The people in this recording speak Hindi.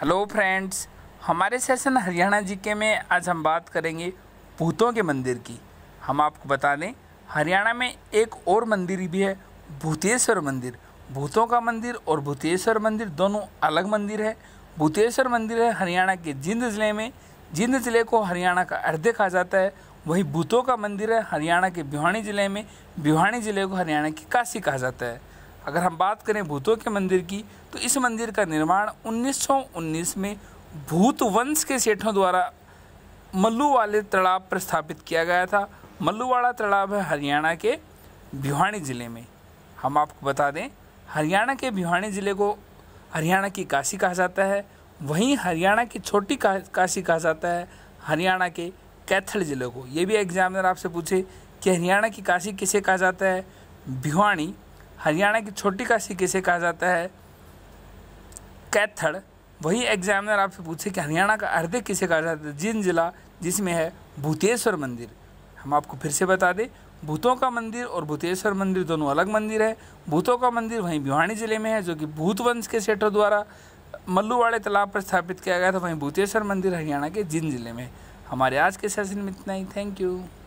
हेलो फ्रेंड्स हमारे सेशन हरियाणा जीके में आज हम बात करेंगे भूतों के मंदिर की हम आपको बता दें हरियाणा में एक और मंदिर भी है भूतेश्वर मंदिर भूतों का मंदिर और भूतेश्वर मंदिर दोनों अलग मंदिर है भूतेश्वर मंदिर है हरियाणा के जिंद ज़िले में जिंद ज़िले को हरियाणा का अर्ध कहा जाता है वहीं भूतों का मंदिर है हरियाणा के भिवानी ज़िले में भिवानी ज़िले को हरियाणा की काशी कहा जाता है अगर हम बात करें भूतों के मंदिर की तो इस मंदिर का निर्माण 1919 में भूत वंश के सेठों द्वारा मल्लू वाले तालाब पर स्थापित किया गया था मल्लूवाड़ा तालाब है हरियाणा के भिवानी ज़िले में हम आपको बता दें हरियाणा के भिवानी ज़िले को हरियाणा की काशी कहा जाता है वहीं हरियाणा की छोटी काशी कहा जाता है हरियाणा के कैथल ज़िले को ये भी एग्जामिनर आपसे पूछे कि हरियाणा की काशी किसे कहा जाता है भिवानी हरियाणा की छोटी काशी किसे कहा जाता है कैथड़ वही एग्जामिनर आपसे पूछे कि हरियाणा का अर्धे किसे कहा जाता है जिन जिला जिसमें है भूतेश्वर मंदिर हम आपको फिर से बता दें भूतों का मंदिर और भूतेश्वर मंदिर दोनों अलग मंदिर है भूतों का मंदिर वहीं भिवानी जिले में है जो कि भूत वंश के सेठों द्वारा मल्लूवाड़े तालाब पर स्थापित किया गया था वहीं भूतेश्वर मंदिर हरियाणा के जिन जिले में हमारे आज के सेशन में इतना ही थैंक यू